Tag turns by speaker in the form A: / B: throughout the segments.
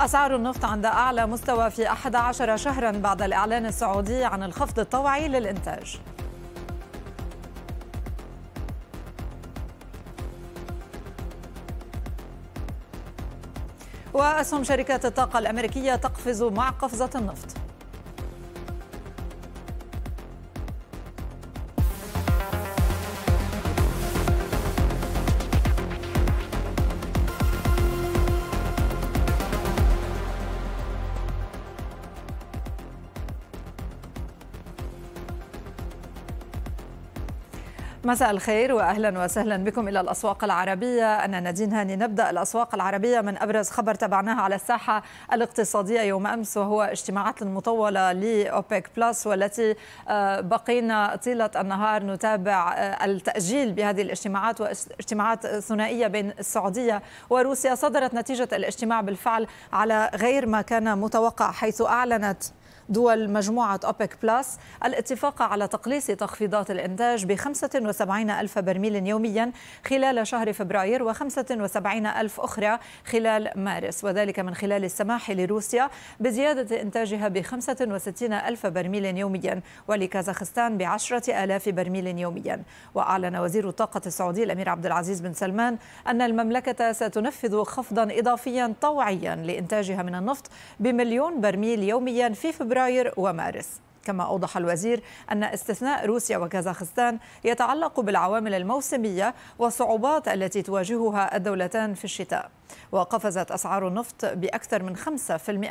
A: أسعار النفط عند أعلى مستوى في 11 شهرا بعد الإعلان السعودي عن الخفض الطوعي للإنتاج وأسهم شركات الطاقة الأمريكية تقفز مع قفزة النفط مساء الخير واهلا وسهلا بكم الى الاسواق العربيه انا نادين هاني نبدا الاسواق العربيه من ابرز خبر تابعناه على الساحه الاقتصاديه يوم امس وهو اجتماعات المطوله لاوبك بلس والتي آه، بقينا طيله النهار نتابع آه، التاجيل بهذه الاجتماعات واجتماعات ثنائيه بين السعوديه وروسيا صدرت نتيجه الاجتماع بالفعل على غير ما كان متوقع حيث اعلنت دول مجموعة أوبك بلاس الاتفاق على تقليص تخفيضات الإنتاج ب 75 ألف برميل يوميا خلال شهر فبراير و75 ألف أخرى خلال مارس وذلك من خلال السماح لروسيا بزيادة إنتاجها ب 65 ألف برميل يوميا ولكازاخستان ب 10 آلاف برميل يوميا وأعلن وزير الطاقة السعودي الأمير عبد العزيز بن سلمان أن المملكة ستنفذ خفضا إضافيا طوعيا لإنتاجها من النفط بمليون برميل يوميا في فبراير فبراير ومارس كما أوضح الوزير أن استثناء روسيا وكازاخستان يتعلق بالعوامل الموسمية والصعوبات التي تواجهها الدولتان في الشتاء وقفزت أسعار النفط بأكثر من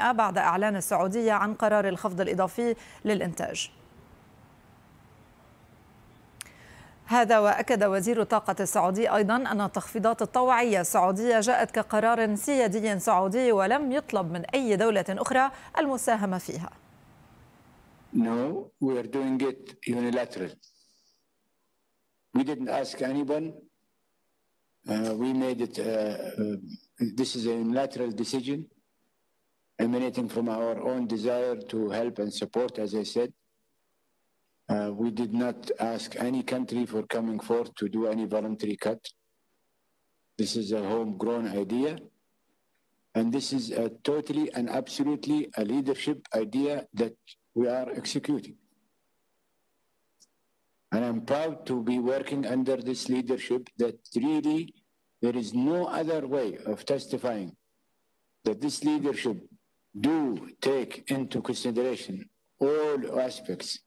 A: 5% بعد إعلان السعودية عن قرار الخفض الإضافي للإنتاج هذا وأكد وزير الطاقة السعودي أيضا أن التخفيضات الطوعية السعودية جاءت كقرار سيادي سعودي ولم يطلب من أي دولة أخرى المساهمة فيها
B: No, we are doing it unilateral. We didn't ask anyone. Uh, we made it, uh, uh, this is a unilateral decision emanating from our own desire to help and support, as I said. Uh, we did not ask any country for coming forth to do any voluntary cut. This is a homegrown idea. And this is a totally and absolutely a leadership idea that we are executing. And I'm proud to be working under this leadership that really there is no other way of testifying that this leadership do take into consideration all aspects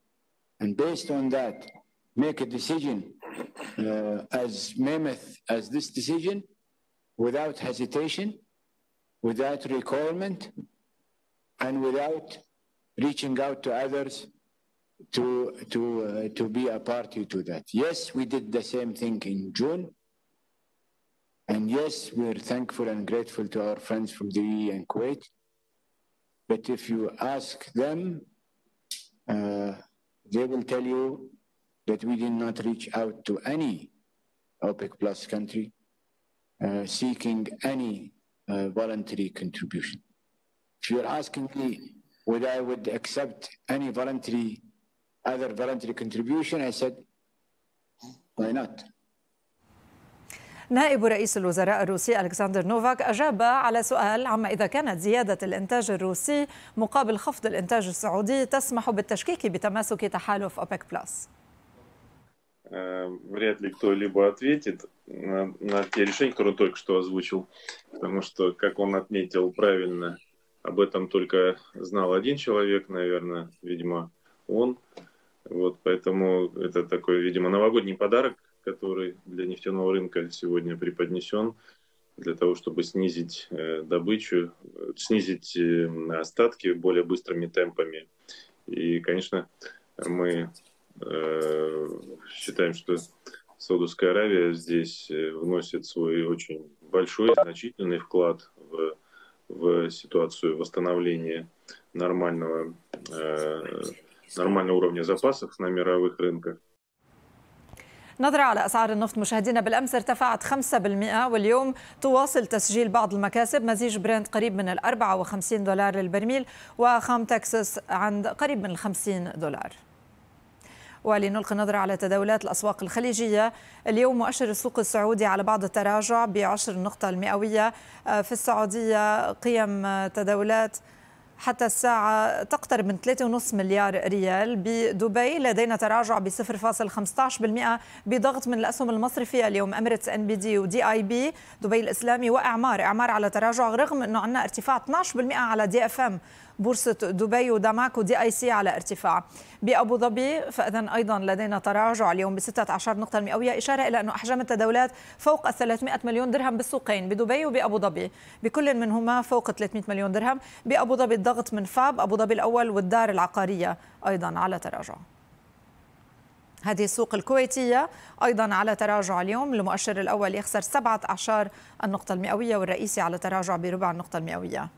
B: and based on that make a decision uh, as mammoth as this decision without hesitation without requirement and without reaching out to others to, to, uh, to be a party to that. Yes, we did the same thing in June. And yes, we're thankful and grateful to our friends from the UAE and Kuwait. But if you ask them, uh, they will tell you that we did not reach out to any OPEC plus country uh, seeking any uh, voluntary contribution. If you're asking me, would I would accept any voluntary, other voluntary contribution? I said, why not?
A: نائب رئيس الوزراء الروسي ألكسندر نوفاك أجاب على سؤال عما إذا كانت زيادة الإنتاج الروسي مقابل خفض الإنتاج السعودي تسمح بالتشكيك بتماسك تحالف أوبك بلس.
C: Вряд ли кто-либо ответит на, на те решения, которые он только что озвучил, потому что, как он отметил правильно, Об этом только знал один человек, наверное, видимо, он. Вот, поэтому это такой, видимо, новогодний подарок, который для нефтяного рынка сегодня преподнесен для того, чтобы снизить э, добычу, снизить э, остатки более быстрыми темпами. И, конечно, мы э, считаем, что Саудовская Аравия здесь вносит свой очень большой, значительный вклад в в ситуацию восстановления нормального, э, нормального уровня запасов на мировых рынках.
A: نظرة على أسعار النفط مشاهدينا بالأمس ارتفعت 5% واليوم تواصل تسجيل بعض المكاسب مزيج برنت قريب من ال 54 دولار للبرميل وخام تكساس عند قريب من ال 50 دولار ولنلقي نظرة على تداولات الأسواق الخليجية اليوم مؤشر السوق السعودي على بعض التراجع بعشر النقطة المئوية آه، في السعودية قيم تداولات حتى الساعة تقترب من 3.5 مليار ريال بدبي لدينا تراجع ب 0.15% بضغط من الأسهم المصرفية اليوم أميريتس ان بي دي ودي اي بي دبي الإسلامي وإعمار إعمار على تراجع رغم أنه عندنا ارتفاع 12% على دي اف ام بورصة دبي ودمعك ودي اي سي على ارتفاع بأبو ظبي فإذا أيضا لدينا تراجع اليوم ب 16 نقطة المئوية إشارة إلى أن أحجام التداولات فوق 300 مليون درهم بالسوقين بدبي وبأبو ظبي بكل منهما فوق 300 مليون درهم بأبو ظبي الضغط من فاب أبو ظبي الأول والدار العقارية أيضا على تراجع هذه السوق الكويتية أيضا على تراجع اليوم المؤشر الأول يخسر 17 النقطة المئوية والرئيسي على تراجع بربع النقطة المئوية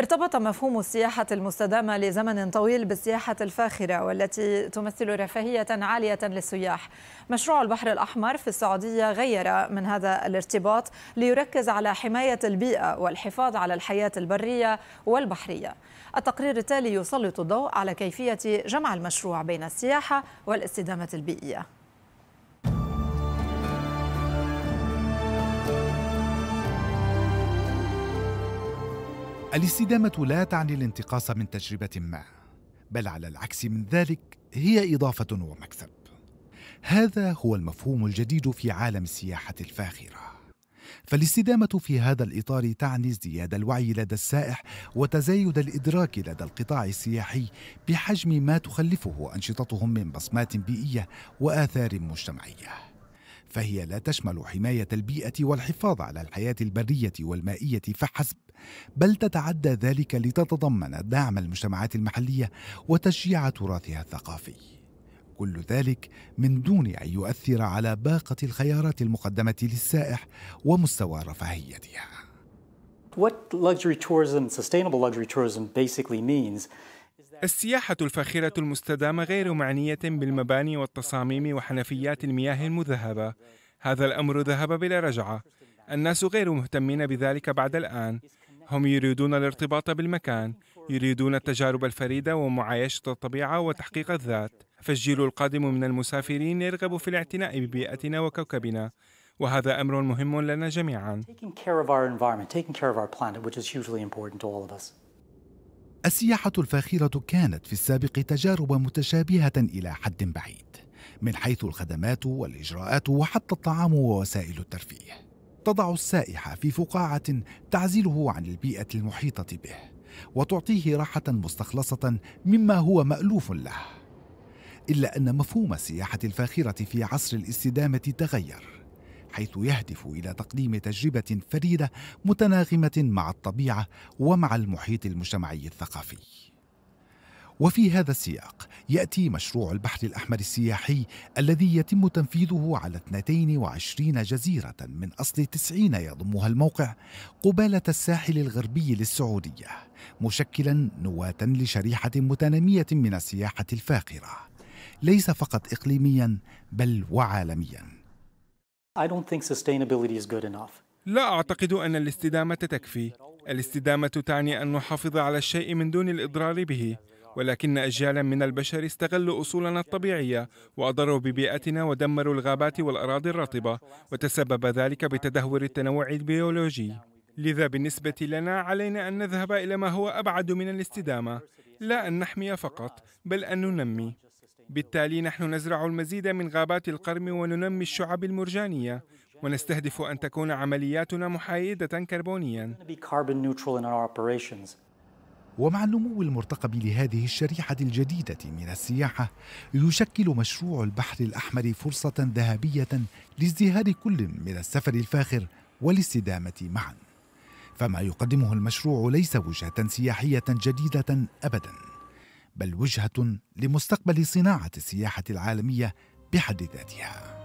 A: ارتبط مفهوم السياحة المستدامة لزمن طويل بالسياحة الفاخرة والتي تمثل رفاهية عالية للسياح. مشروع البحر الأحمر في السعودية غير من هذا الارتباط ليركز على حماية البيئة والحفاظ على الحياة البرية والبحرية. التقرير التالي يسلط الضوء على كيفية جمع المشروع بين السياحة والاستدامة البيئية.
D: الاستدامة لا تعني الانتقاص من تجربة ما، بل على العكس من ذلك هي إضافة ومكسب. هذا هو المفهوم الجديد في عالم السياحة الفاخرة. فالاستدامة في هذا الإطار تعني ازدياد الوعي لدى السائح وتزايد الإدراك لدى القطاع السياحي بحجم ما تخلفه أنشطتهم من بصمات بيئية وآثار مجتمعية. فهي لا تشمل حماية البيئة والحفاظ على الحياة البرية والمائية فحسب، بل تتعدى ذلك لتتضمن دعم المجتمعات المحلية وتشجيع تراثها الثقافي. كل ذلك من دون أن يؤثر على باقة الخيارات المقدمة للسائح ومستوى رفاهيتها.
C: What
A: luxury tourism, sustainable luxury tourism, basically means
C: السياحة الفاخرة المستدامة غير معنية بالمباني والتصاميم وحنفيات المياه المذهبة هذا الأمر ذهب بلا رجعة الناس غير مهتمين بذلك بعد الآن هم يريدون الارتباط بالمكان يريدون التجارب الفريدة ومعايشة الطبيعة وتحقيق الذات فالجيل القادم من المسافرين يرغب في الاعتناء ببيئتنا وكوكبنا وهذا أمر مهم لنا جميعاً
D: السياحة الفاخرة كانت في السابق تجارب متشابهة إلى حد بعيد من حيث الخدمات والإجراءات وحتى الطعام ووسائل الترفيه تضع السائح في فقاعة تعزله عن البيئة المحيطة به وتعطيه راحة مستخلصة مما هو مألوف له إلا أن مفهوم السياحة الفاخرة في عصر الاستدامة تغير حيث يهدف الى تقديم تجربه فريده متناغمه مع الطبيعه ومع المحيط المجتمعي الثقافي وفي هذا السياق يأتي مشروع البحر الأحمر السياحي الذي يتم تنفيذه على 22 جزيرة من أصل 90 يضمها الموقع قبالة الساحل الغربي للسعودية مشكلا نواة لشريحة متنامية من السياحة الفاخرة ليس فقط إقليميا بل وعالميا
C: لا أعتقد أن الاستدامة تكفي. الاستدامة تعني أن نحافظ على الشيء من دون الإضرار به، ولكن أجيالا من البشر استغلوا أصولنا الطبيعية وأضروا ببيئتنا ودمروا الغابات والأراضي الرطبة، وتسبب ذلك بتدهور التنوع البيولوجي. لذا بالنسبة لنا علينا أن نذهب إلى ما هو أبعد من الاستدامة، لا أن نحمي فقط، بل أن ننمي. بالتالي نحن نزرع المزيد من غابات القرم وننمي الشعب المرجانية ونستهدف أن تكون عملياتنا محايدة كربونيا
D: ومع النمو المرتقب لهذه الشريحة الجديدة من السياحة يشكل مشروع البحر الأحمر فرصة ذهبية لازدهار كل من السفر الفاخر والاستدامة معا فما يقدمه المشروع ليس وجهة سياحية جديدة أبداً بل وجهة لمستقبل صناعة السياحة العالمية بحد ذاتها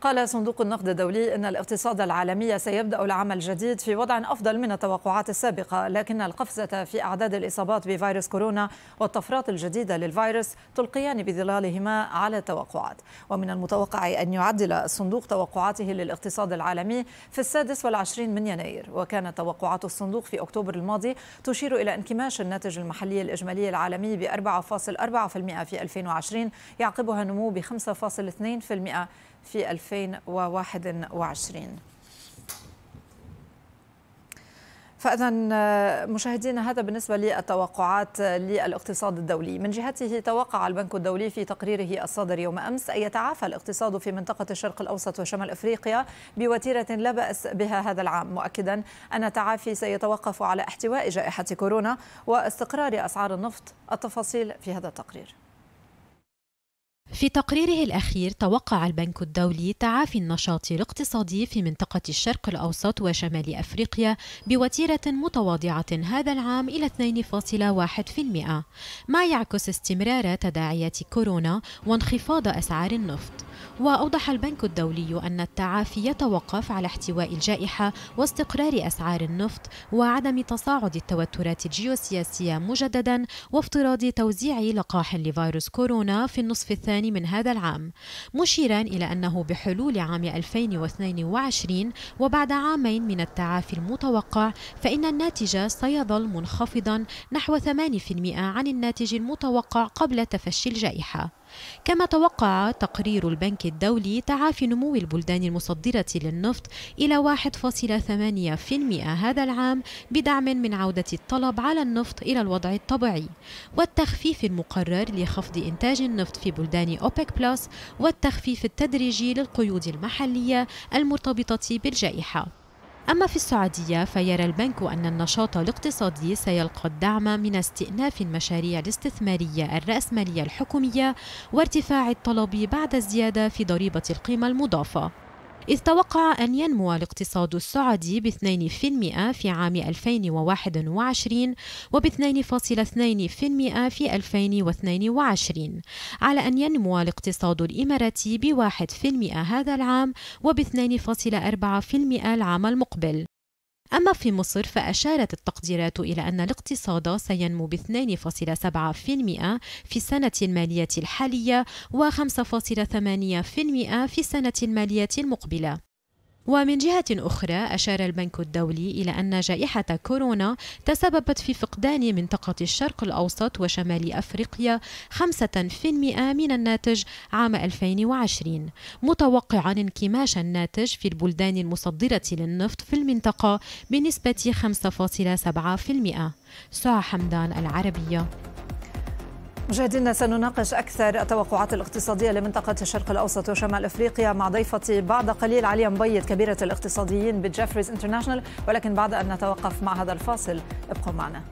A: قال صندوق النقد الدولي أن الاقتصاد العالمي سيبدأ العام الجديد في وضع أفضل من التوقعات السابقة لكن القفزة في أعداد الإصابات بفيروس كورونا والطفرات الجديدة للفيروس تلقيان بظلالهما على التوقعات ومن المتوقع أن يعدل الصندوق توقعاته للاقتصاد العالمي في السادس والعشرين من يناير وكانت توقعات الصندوق في أكتوبر الماضي تشير إلى انكماش الناتج المحلي الإجمالي العالمي ب 4.4% في 2020 يعقبها نمو ب 5.2% في 2021 فاذا آه، مشاهدينا هذا بالنسبه للتوقعات آه، للاقتصاد الدولي، من جهته توقع البنك الدولي في تقريره الصادر يوم امس ان يتعافى الاقتصاد في منطقه الشرق الاوسط وشمال افريقيا بوتيره لا باس بها هذا العام، مؤكدا ان التعافي سيتوقف على احتواء جائحه كورونا واستقرار اسعار النفط، التفاصيل في هذا التقرير.
E: في تقريره الأخير توقع البنك الدولي تعافي النشاط الاقتصادي في منطقة الشرق الأوسط وشمال أفريقيا بوتيرة متواضعة هذا العام إلى 2.1% ما يعكس استمرار تداعيات كورونا وانخفاض أسعار النفط وأوضح البنك الدولي أن التعافي يتوقف على احتواء الجائحة واستقرار أسعار النفط وعدم تصاعد التوترات الجيوسياسية مجددا وافتراض توزيع لقاح لفيروس كورونا في النصف الثاني من هذا العام مشيرا إلى أنه بحلول عام 2022 وبعد عامين من التعافي المتوقع فإن الناتج سيظل منخفضا نحو 8% عن الناتج المتوقع قبل تفشي الجائحة كما توقع تقرير البنك الدولي تعافي نمو البلدان المصدرة للنفط إلى 1.8% هذا العام بدعم من عودة الطلب على النفط إلى الوضع الطبيعي والتخفيف المقرر لخفض إنتاج النفط في بلدان أوبك بلس والتخفيف التدريجي للقيود المحلية المرتبطة بالجائحة أما في السعودية فيرى البنك أن النشاط الاقتصادي سيلقى الدعم من استئناف المشاريع الاستثمارية الرأسمالية الحكومية وارتفاع الطلب بعد الزيادة في ضريبة القيمة المضافة إذ توقع أن ينمو الاقتصاد السعودي ب 2% في عام 2021 وب 2.2% في 2022 على أن ينمو الاقتصاد الإماراتي ب 1% هذا العام وب 2.4% العام المقبل أما في مصر فأشارت التقديرات إلى أن الاقتصاد سينمو ب 2.7% في السنة المالية الحالية و 5.8% في السنة المالية المقبلة ومن جهة أخرى أشار البنك الدولي إلى أن جائحة كورونا تسببت في فقدان منطقة الشرق الأوسط وشمال أفريقيا 5% من الناتج عام 2020 متوقعا انكماش الناتج في البلدان المصدرة للنفط في المنطقة بنسبة 5.7% سعى حمدان العربية
A: مشاهدينا سنناقش أكثر التوقعات الاقتصادية لمنطقة الشرق الأوسط وشمال أفريقيا مع ضيفتي بعد قليل علي مبيض كبيرة الاقتصاديين بجيفريز انترناشونال ولكن بعد أن نتوقف مع هذا الفاصل ابقوا معنا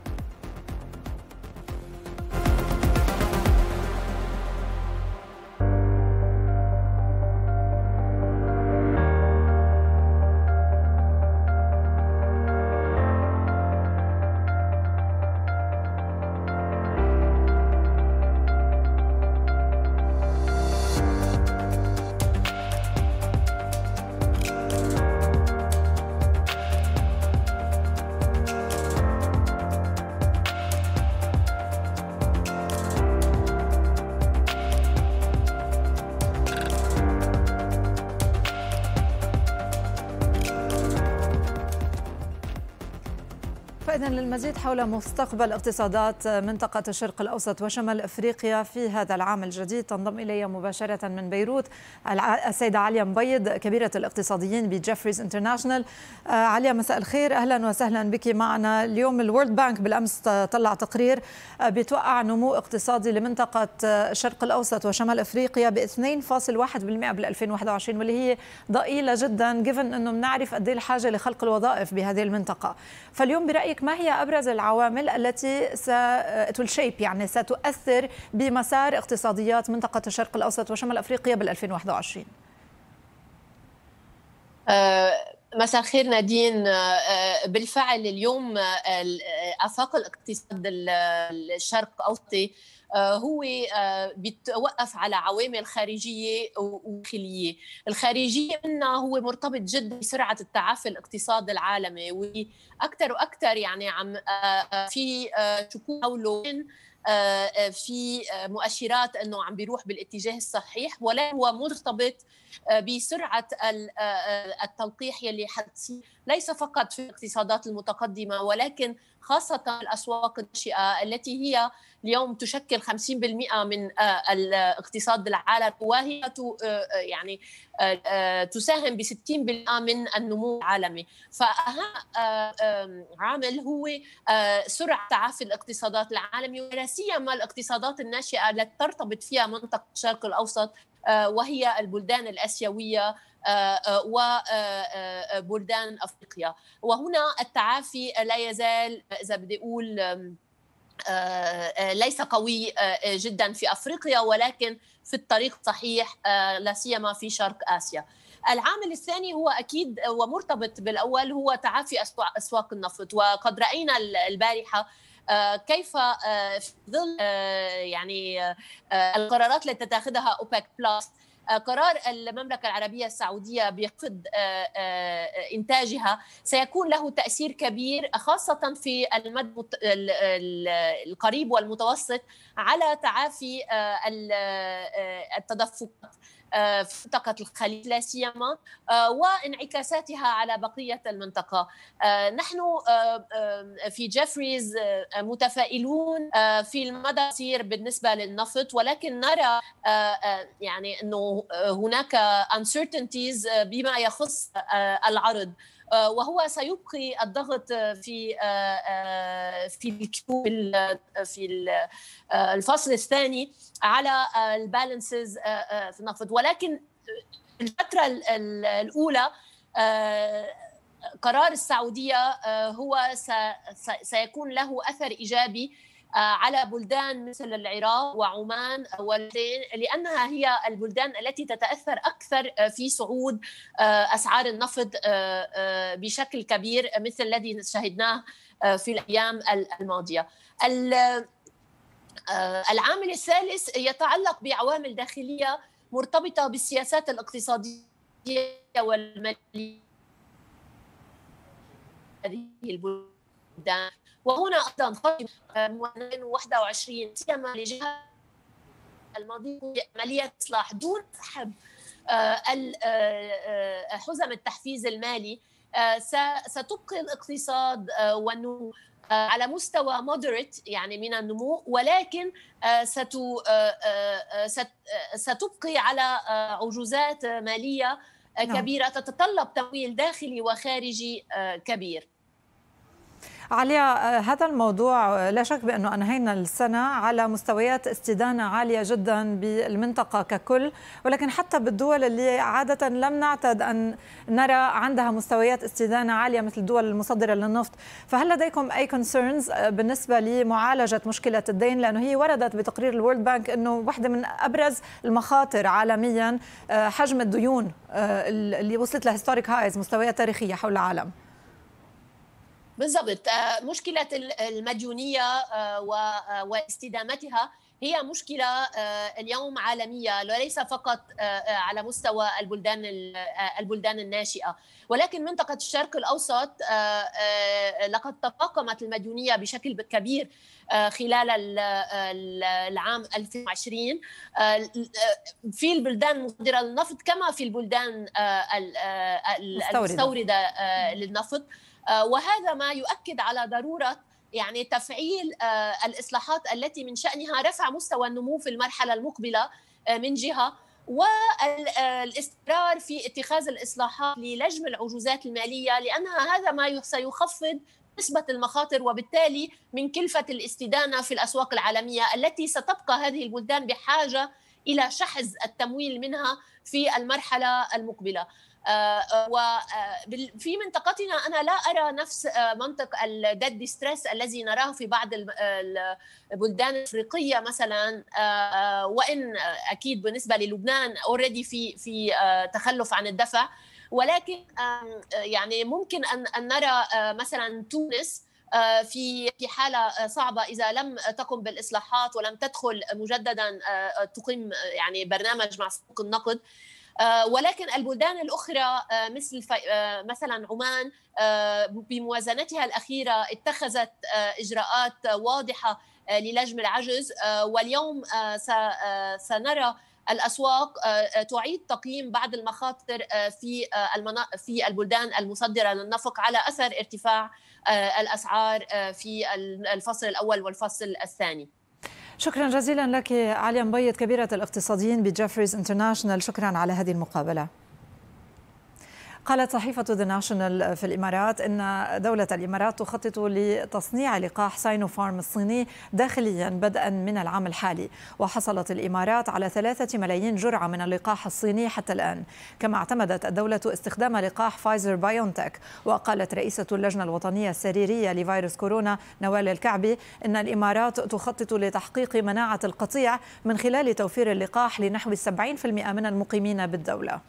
A: فإذا للمزيد حول مستقبل اقتصادات منطقة الشرق الأوسط وشمال أفريقيا في هذا العام الجديد تنضم إلي مباشرة من بيروت السيدة عليا مبيض كبيرة الاقتصاديين بجيفريز انترناشنال آه، عليا مساء الخير أهلا وسهلا بك معنا اليوم الورد بانك بالأمس طلع تقرير آه، بتوقع نمو اقتصادي لمنطقة آه، الشرق الأوسط وشمال أفريقيا ب 2.1% بال 2021 واللي هي ضئيلة جدا جيفن أنه بنعرف قد إيه الحاجة لخلق الوظائف بهذه المنطقة فاليوم برأيك برأيك ما هي أبرز العوامل التي ستشيب يعني ستؤثر بمسار اقتصاديات منطقة الشرق الأوسط وشمال أفريقيا بال 2021 مساء الخير نادين بالفعل اليوم
F: آه، افاق الاقتصاد الشرق اوسطي آه، هو آه، بيتوقف على عوامل خارجيه وداخليه، الخارجيه منا هو مرتبط جدا بسرعه التعافي الاقتصادي العالمي واكثر واكثر يعني عم آه، في شكوك حوله في مؤشرات انه عم بيروح بالاتجاه الصحيح ولا هو مرتبط بسرعه التلقيح يلي حتصير ليس فقط في الاقتصادات المتقدمه ولكن خاصة الأسواق الناشئة التي هي اليوم تشكل 50% من آه، الاقتصاد العالم وهي آه، يعني آه، تساهم ب 60% من النمو العالمي فأهم عامل هو سرعة تعافي الاقتصادات العالمي ولا سيما الاقتصادات الناشئة التي ترتبط فيها منطقة الشرق الأوسط آه، وهي البلدان الاسيويه آه، آه، وبلدان افريقيا وهنا التعافي لا يزال اذا بدي اقول ليس قوي جدا في افريقيا ولكن في الطريق الصحيح لا سيما في شرق اسيا. العامل الثاني هو اكيد ومرتبط بالاول هو تعافي اسواق النفط وقد راينا البارحه آه، كيف آه، في ظل آه، يعني القرارات التي تتخذها اوبك بلس قرار المملكة العربية السعودية بخفض إنتاجها سيكون له تأثير كبير خاصة في المدى القريب والمتوسط على تعافي التدفقات آه، في منطقة الخليج لا سيما آه، وانعكاساتها على بقية المنطقة آه، نحن في جيفريز متفائلون في المدى يصير بالنسبة للنفط ولكن نرى يعني أنه هناك uncertainties بما يخص العرض آه، وهو سيبقي الضغط آه، في آه، في في الفصل الثاني على البالانسز في النفط ولكن الفتره الاولى قرار السعوديه هو سيكون له اثر ايجابي آه، على بلدان مثل العراق وعمان والبحرين لانها هي البلدان التي تتاثر اكثر آه، في صعود آه، اسعار النفط بشكل كبير مثل الذي شهدناه في الايام الماضيه. العامل الثالث يتعلق بعوامل داخليه مرتبطه بالسياسات الاقتصاديه والماليه هذه البلدان وهنا ايضا خرج من 21 سيما لجهه الماضي عمليه اصلاح دون سحب آه، آه، آه، حزم التحفيز المالي ستبقي الاقتصاد والنمو على مستوى مودريت يعني من النمو ولكن ستبقي على عجوزات ماليه نعم. كبيره تتطلب تمويل داخلي وخارجي كبير
A: علي آه، هذا الموضوع آه، لا شك بأنه أنهينا السنة على مستويات استدانة عالية جدا بالمنطقة ككل ولكن حتى بالدول اللي عادة لم نعتد أن نرى عندها مستويات استدانة عالية مثل الدول المصدرة للنفط فهل لديكم أي كونسيرنز آه، بالنسبة لمعالجة مشكلة الدين لأنه هي وردت بتقرير الورد بانك أنه واحدة من أبرز المخاطر عالميا حجم الديون اللي وصلت لهيستوريك هايز مستويات تاريخية حول العالم بالضبط
F: آه، مشكلة المديونية آه، آه، واستدامتها هي مشكلة اليوم عالمية وليس فقط على مستوى البلدان البلدان الناشئة ولكن منطقة الشرق الأوسط لقد تفاقمت المديونية بشكل كبير خلال العام 2020 في البلدان المصدرة للنفط كما في البلدان المستوردة للنفط آه، وهذا ما يؤكد على ضروره يعني تفعيل آه، الاصلاحات التي من شانها رفع مستوى النمو في المرحله المقبله آه، من جهه والاستمرار في اتخاذ الاصلاحات للجم العجوزات الماليه لانها هذا ما سيخفض نسبة المخاطر وبالتالي من كلفة الاستدانة في الأسواق العالمية التي ستبقى هذه البلدان بحاجة الى شحذ التمويل منها في المرحله المقبله آه، آه، وفي آه، منطقتنا انا لا ارى نفس منطق الديد ستريس الذي نراه في بعض البلدان الافريقيه مثلا وان اكيد بالنسبه للبنان اوريدي في في تخلف عن الدفع ولكن يعني ممكن ان نرى مثلا تونس آه، في في حاله آه، صعبه اذا لم تقم بالاصلاحات ولم تدخل مجددا آه، تقيم يعني برنامج مع سوق النقد ولكن البلدان الاخرى مثل مثلا عمان بموازنتها الاخيره اتخذت اجراءات واضحه للجم العجز واليوم سنرى الاسواق تعيد تقييم بعض المخاطر في في البلدان المصدره للنفق على اثر ارتفاع آه، الاسعار آه، في الفصل الاول والفصل الثاني
A: شكرا جزيلا لك علي مبيض كبيره الاقتصاديين بجافريز انترناشونال شكرا على هذه المقابله قالت صحيفة ذا ناشونال في الإمارات أن دولة الإمارات تخطط لتصنيع لقاح ساينوفارم الصيني داخليا بدءا من العام الحالي وحصلت الإمارات على ثلاثة ملايين جرعة من اللقاح الصيني حتى الآن كما اعتمدت الدولة استخدام لقاح فايزر بايونتك وقالت رئيسة اللجنة الوطنية السريرية لفيروس كورونا نوال الكعبي أن الإمارات تخطط لتحقيق مناعة القطيع من خلال توفير اللقاح لنحو 70% من المقيمين بالدولة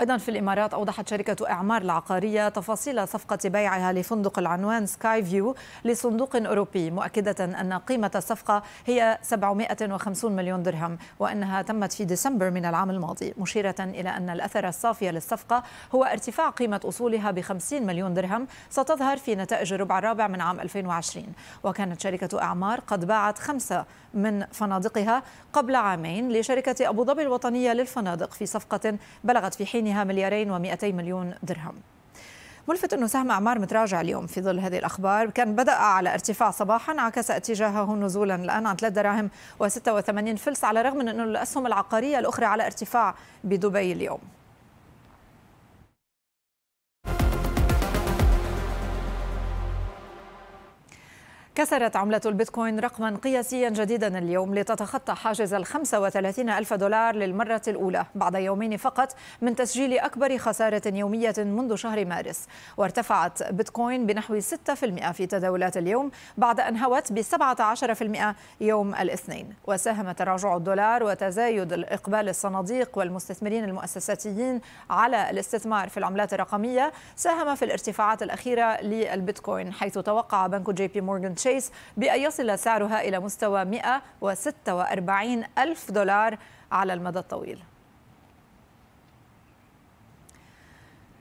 A: أيضا في الإمارات أوضحت شركة إعمار العقارية تفاصيل صفقة بيعها لفندق العنوان سكاي فيو لصندوق أوروبي مؤكدة أن قيمة الصفقة هي 750 مليون درهم وأنها تمت في ديسمبر من العام الماضي مشيرة إلى أن الأثر الصافي للصفقة هو ارتفاع قيمة أصولها ب 50 مليون درهم ستظهر في نتائج الربع الرابع من عام 2020 وكانت شركة أعمار قد باعت خمسة من فنادقها قبل عامين لشركة أبو ظبي الوطنية للفنادق في صفقة بلغت في حين ثمنها مليارين و200 مليون درهم ملفت أنه سهم أعمار متراجع اليوم في ظل هذه الأخبار كان بدأ على ارتفاع صباحا عكس اتجاهه نزولا الآن عن 3 دراهم و86 فلس على الرغم من أنه الأسهم العقارية الأخرى على ارتفاع بدبي اليوم كسرت عملة البيتكوين رقما قياسيا جديدا اليوم لتتخطى حاجز ال 35 ألف دولار للمرة الأولى بعد يومين فقط من تسجيل أكبر خسارة يومية منذ شهر مارس وارتفعت بيتكوين بنحو 6% في تداولات اليوم بعد أن هوت ب 17% يوم الاثنين وساهم تراجع الدولار وتزايد إقبال الصناديق والمستثمرين المؤسساتيين على الاستثمار في العملات الرقمية ساهم في الارتفاعات الأخيرة للبيتكوين حيث توقع بنك جي بي مورغان تشيس بأن يصل سعرها إلى مستوى 146 ألف دولار على المدى الطويل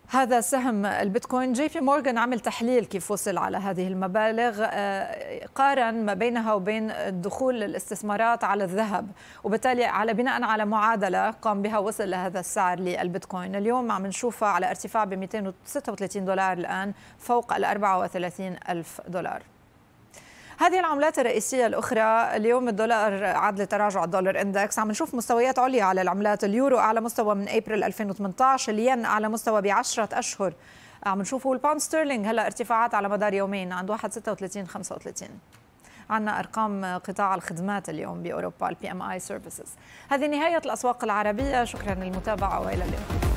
A: هذا سهم البيتكوين جي بي مورغان عمل تحليل كيف وصل على هذه المبالغ آه، قارن ما بينها وبين دخول الاستثمارات على الذهب وبالتالي على بناء على معادلة قام بها وصل لهذا السعر للبيتكوين اليوم عم نشوفها على ارتفاع ب 236 دولار الآن فوق ال 34 ألف دولار هذه العملات الرئيسية الأخرى اليوم الدولار عاد لتراجع الدولار اندكس عم نشوف مستويات عليا على العملات اليورو أعلى مستوى من أبريل 2018 الين أعلى مستوى بعشرة أشهر عم نشوفه الباوند ستيرلينج هلا ارتفاعات على مدار يومين عند 1.36 35 عندنا ارقام قطاع الخدمات اليوم باوروبا البي ام اي سيرفيسز هذه نهايه الاسواق العربيه شكرا للمتابعه والى اللقاء